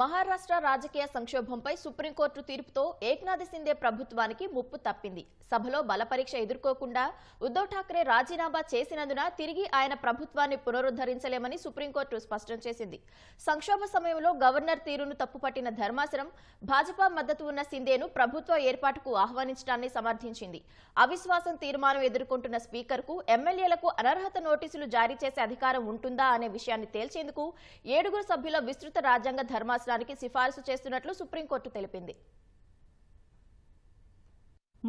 మహారాష్ట్ర రాజకీయ సంక్షోభంపై సుప్రీంకోర్టు తీర్పుతో ఏక్నాథ్ సిందే ప్రభుత్వానికి ముప్పు తప్పింది సభలో బలపరీక్ష ఎదుర్కోకుండా ఉద్దవ్ ఠాక్రే రాజీనామా చేసినందున తిరిగి ఆయన ప్రభుత్వాన్ని పునరుద్ధరించలేమని సుప్రీంకోర్టు స్పష్టం చేసింది సంక్షోభ సమయంలో గవర్నర్ తీరును తప్పుపట్టిన ధర్మాసనం భాజపా మద్దతు ఉన్న సిందేను ప్రభుత్వ ఏర్పాటుకు ఆహ్వానించడాన్ని సమర్థించింది అవిశ్వాసం తీర్మానం ఎదుర్కొంటున్న స్పీకర్కు ఎమ్మెల్యేలకు అనర్హత నోటీసులు జారీ చేసే అధికారం ఉంటుందా అనే విషయాన్ని తేల్చేందుకు ఏడుగురు సభ్యుల విస్తృత రాజ్యాంగ ధర్మా సింహాసనానికి సిఫారసు చేస్తున్నట్లు సుప్రీంకోర్టు తెలిపింది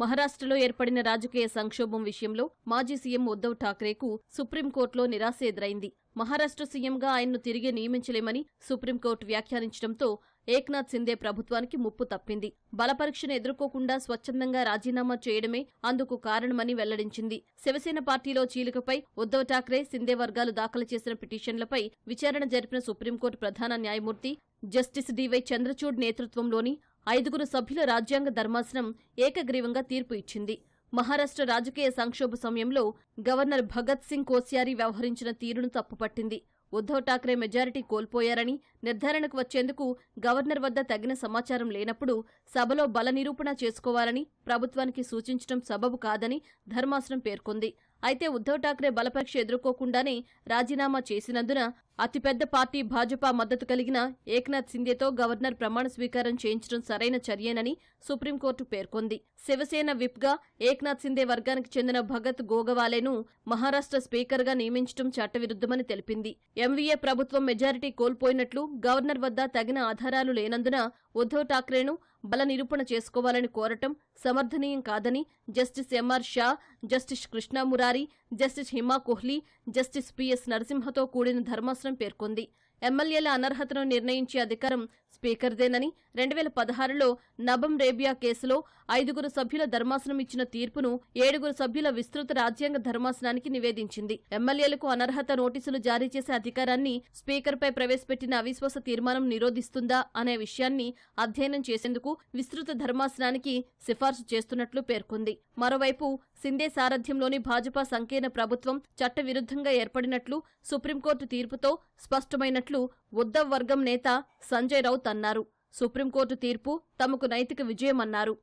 మహారాష్ట్రలో ఏర్పడిన రాజకీయ సంక్షోభం విషయంలో మాజీ సీఎం ఉద్దవ్ ఠాక్రేకు సుప్రీంకోర్టులో నిరాశ ఎదురైంది మహారాష్ట్ర సీఎంగా ఆయన్ను తిరిగి నియమించలేమని సుప్రీంకోర్టు వ్యాఖ్యానించడంతో ఏక్నాథ్ సిందే ప్రభుత్వానికి ముప్పు తప్పింది బలపరీక్షను ఎదుర్కోకుండా స్వచ్ఛందంగా రాజీనామా చేయడమే అందుకు కారణమని వెల్లడించింది శివసేన పార్టీలో చీలికపై ఉద్దవ్ ఠాక్రే సిందే వర్గాలు దాఖలు చేసిన పిటిషన్లపై విచారణ జరిపిన సుప్రీంకోర్టు ప్రధాన న్యాయమూర్తి జస్టిస్ డివై చంద్రచూడ్ నేతృత్వంలోని ఐదుగురు సభ్యుల రాజ్యాంగ ధర్మాసనం ఏకగ్రీవంగా తీర్పు ఇచ్చింది మహారాష్ట్ర రాజకీయ సంక్షోభ సమయంలో గవర్నర్ భగత్ సింగ్ కోశ్యారీ వ్యవహరించిన తీరును తప్పుపట్టింది ఉద్దవ్ ఠాక్రే మెజారిటీ కోల్పోయారని నిర్ధారణకు వచ్చేందుకు గవర్నర్ వద్ద తగిన సమాచారం లేనప్పుడు సభలో బల నిరూపణ చేసుకోవాలని ప్రభుత్వానికి సూచించడం సబబు కాదని ధర్మాసనం పేర్కొంది అయితే ఉద్దవ్ ఠాక్రే బలపరీక్ష ఎదుర్కోకుండానే రాజీనామా చేసినందున అతిపెద్ద పార్టీ భాజపా మద్దతు కలిగిన ఏక్నాథ్ సింధేతో గవర్నర్ ప్రమాణ స్వీకారం చేయించడం సరైన చర్యేనని సుప్రీంకోర్టు పేర్కొంది శివసేన విప్గా ఏక్నాథ్ సింధే వర్గానికి చెందిన భగత్ గోగవాలేను మహారాష్ట స్పీకర్గా నియమించడం చట్టవిరుద్దమని తెలిపింది ఎంవీఏ ప్రభుత్వం మెజారిటీ కోల్పోయినట్లు గవర్నర్ వద్ద తగిన ఆధారాలు లేనందున ఉద్దవ్ ఠాక్రేను బల నిరూపణ చేసుకోవాలని కోరటం సమర్థనీయం కాదని justice M R Shah justice Krishna Murari justice Hima Kohli justice P S నరసింహతో కూడిన ధర్మాసనం పేర్కొంది ఎమ్మెల్యేల అనర్హతను నిర్ణయించే అధికారం స్పీకర్దేనని రెండు వేల పదహారులో నబం రేబియా కేసులో ఐదుగురు సభ్యుల ధర్మాసనం ఇచ్చిన తీర్పును ఏడుగురు సభ్యుల విస్తృత రాజ్యాంగ ధర్మాసనానికి నివేదించింది ఎమ్మెల్యేలకు అనర్హత నోటీసులు జారీ చేసే అధికారాన్ని స్పీకర్పై ప్రవేశపెట్టిన అవిశ్వాస తీర్మానం నిరోధిస్తుందా అనే విషయాన్ని అధ్యయనం చేసేందుకు విస్తృత ధర్మాసనానికి సిఫార్సు చేస్తున్నట్లు పేర్కొంది మరోవైపు సిందే సారథ్యంలోని భాజపా సంకీర్ణ ప్రభుత్వం చట్టవిరుద్ధంగా ఏర్పడినట్లు సుప్రీంకోర్టు తీర్పుతో స్పష్టమైనట్లు ఉద్దవ్ వర్గం నేత సంజయ్ రౌత్ అన్నారు సుప్రీంకోర్టు తీర్పు తమకు నైతిక విజయమన్నారు